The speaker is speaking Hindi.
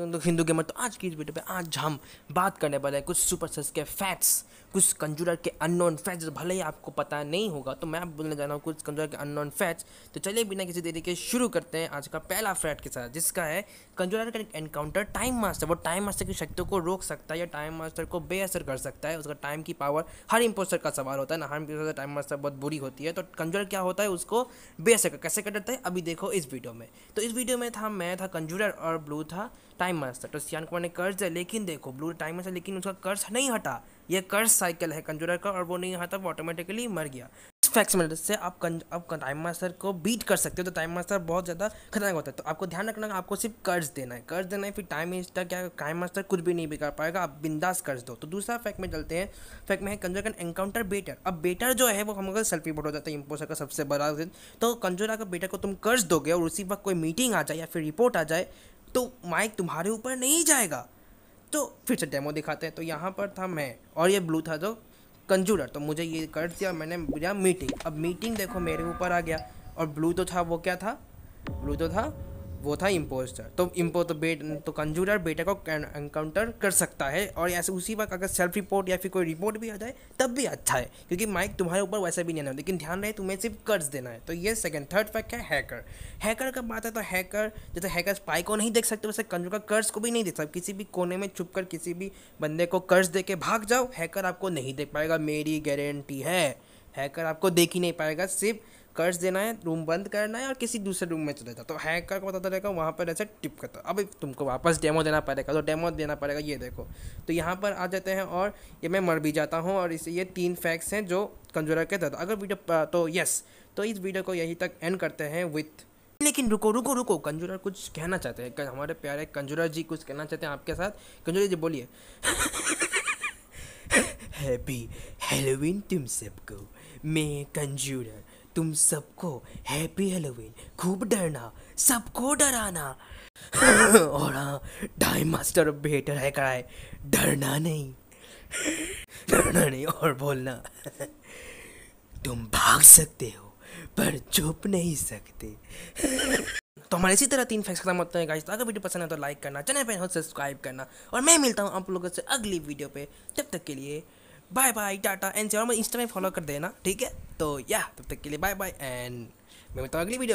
तो हिंदू गेमर मतलब तो आज की इस वीडियो पे आज हम बात करने वाले हैं कुछ सुपर के फैक्ट्स कुछ कंजूरर के अननोन फैच भले ही आपको पता नहीं होगा तो मैं आप बोलने जा रहा हूँ कुछ कंजूरर के अननोन फैच तो चलिए बिना किसी देरी के शुरू करते हैं आज का पहला फैट के साथ जिसका है कंजूरर का एनकाउंटर टाइम मास्टर वो टाइम मास्टर की शक्तियों को रोक सकता है या टाइम मास्टर को बेअसर कर सकता है उसका टाइम की पावर हर इम्पोस्टर का सवाल होता है ना हर इम्पोस्टर टाइम मास्टर बहुत बुरी होती है तो कंजूरर क्या होता है उसको बेअसर कैसे करता है अभी देखो इस वीडियो में तो इस वीडियो में था मैं था कंजूरर और ब्लू था टाइम मास्टर तो सियान कुमार ने कर्ज दिया लेकिन देखो ब्लू टाइम मास्टर लेकिन उसका कर्ज नहीं हटा ये कर्ज साइकिल है कंजूरर का और वो नहीं यहाँ तक ऑटोमेटिकली मर गया इस फैक्स मदद से आप कंज आप टाइम मास्टर को बीट कर सकते हो तो टाइम मास्टर बहुत ज़्यादा खतरनाक होता है तो आपको ध्यान रखना आपको सिर्फ कर्ज देना है कर्ज देना है फिर टाइम तक क्या टाइम मास्टर कुछ भी नहीं बिगाड़ पाएगा आप बिंदास कर्ज दो तो दूसरा फैक्ट में चलते हैं फैक्ट में है कंजूर का एनकाउंटर बेटर अब बेटर जो है वो अगर सेल्फी बोर्ड हो जाता है इम्पोसर का सबसे बड़ा तो कंजूर का बेटर को तुम कर्ज दोगे और उसी वक्त कोई मीटिंग आ जाए या फिर रिपोर्ट आ जाए तो माइक तुम्हारे ऊपर नहीं जाएगा तो फिर से डेमो दिखाते हैं तो यहाँ पर था मैं और ये ब्लू था जो तो कंजूलर तो मुझे ये कर दिया मैंने बुझा मीटिंग अब मीटिंग देखो मेरे ऊपर आ गया और ब्लू तो था वो क्या था ब्लू तो था वो था इम्पोस्टर तो इम्पो तो बेट तो कंजूरर बेटा को एनकाउंटर कर सकता है और ऐसे उसी वक्त अगर सेल्फ रिपोर्ट या फिर कोई रिपोर्ट भी आ जाए तब भी अच्छा है क्योंकि माइक तुम्हारे ऊपर वैसे भी नहीं आना लेकिन ध्यान रहे तुम्हें सिर्फ कर्ज देना है तो ये सेकंड थर्ड फैक्ट है हैकर हैकर का बात है तो हैकर जैसे हैकर स्पाई को नहीं देख सकते वैसे कंजूर का कर्ज को भी नहीं देख सकते किसी भी कोने में छुप कर किसी भी बंदे को कर्ज दे के भाग जाओ हैकर आपको नहीं देख पाएगा मेरी गारंटी है हैकर आपको देख ही नहीं पाएगा सिर्फ कर्ज देना है रूम बंद करना है और किसी दूसरे रूम में चले जाओ तो हैकर को पता चलेगा वहाँ पर ऐसे टिप करता अब तुमको वापस डेमो देना पड़ेगा तो डेमो देना पड़ेगा ये देखो तो यहाँ पर आ जाते हैं और ये मैं मर भी जाता हूँ और इसे ये तीन फैक्ट्स हैं जो कंज्यूमर के दादा अगर वीडियो तो यस तो इस वीडियो को यहीं तक एंड करते हैं विथ लेकिन रुको रुको रुको कंजूरर कुछ कहना चाहते हैं हमारे प्यारे कंजूरर जी कुछ कहना चाहते हैं आपके साथ कंजूरर जी बोलिए हैप्पी हेलोविन तुम सबको मैं कंजूरर तुम सबको हैप्पी हेलोवीन खूब डरना सबको डराना और हाँ टाइम मास्टर बेटर है कराए डरना नहीं डरना नहीं और बोलना तुम भाग सकते हो पर चुप नहीं सकते तो हमारे इसी तरह तीन फैक्स खत्म होते हैं गाइस तो अगर वीडियो पसंद है तो लाइक करना चैनल पे हो तो सब्सक्राइब करना और मैं मिलता हूँ आप लोगों से अगली वीडियो पे तब तक के लिए बाय बाय टाटा एंड सेवा इंस्टा में फॉलो कर देना ठीक है तो या तब तक के लिए बाय बाय एंड मैं बताऊँ अगली वीडियो